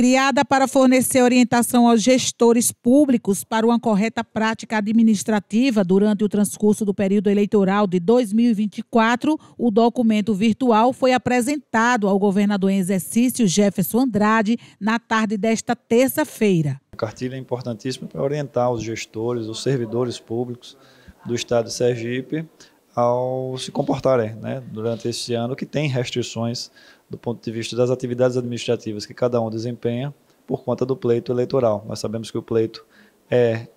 criada para fornecer orientação aos gestores públicos para uma correta prática administrativa durante o transcurso do período eleitoral de 2024, o documento virtual foi apresentado ao governador em exercício Jefferson Andrade na tarde desta terça-feira. A cartilha é importantíssima para orientar os gestores, os servidores públicos do estado de Sergipe ao se comportarem é, né, durante este ano, que tem restrições do ponto de vista das atividades administrativas que cada um desempenha por conta do pleito eleitoral. Nós sabemos que o pleito é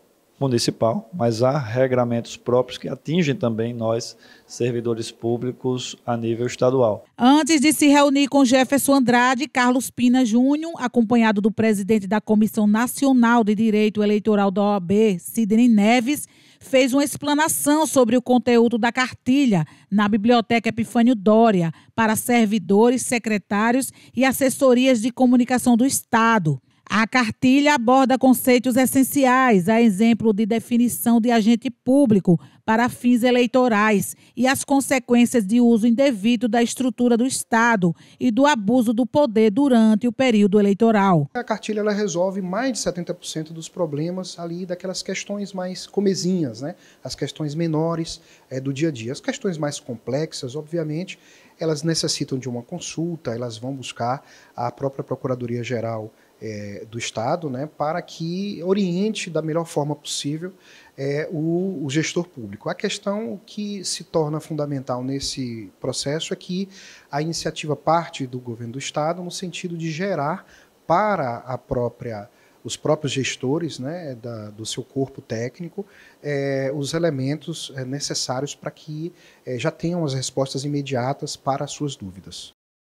municipal, mas há regramentos próprios que atingem também nós, servidores públicos, a nível estadual. Antes de se reunir com Jefferson Andrade, Carlos Pina Júnior, acompanhado do presidente da Comissão Nacional de Direito Eleitoral da OAB, Sidney Neves, fez uma explanação sobre o conteúdo da cartilha na Biblioteca Epifânio Dória para servidores, secretários e assessorias de comunicação do Estado. A cartilha aborda conceitos essenciais, a exemplo de definição de agente público para fins eleitorais e as consequências de uso indevido da estrutura do Estado e do abuso do poder durante o período eleitoral. A cartilha ela resolve mais de 70% dos problemas ali daquelas questões mais comezinhas, né? as questões menores é, do dia a dia. As questões mais complexas, obviamente, elas necessitam de uma consulta, elas vão buscar a própria Procuradoria-Geral é, do Estado, né, para que oriente da melhor forma possível é, o, o, gestor público. A questão que se torna fundamental nesse processo é que a iniciativa parte do governo do Estado no sentido de gerar para a própria os próprios gestores né, da, do seu corpo técnico, é, os elementos é, necessários para que é, já tenham as respostas imediatas para as suas dúvidas.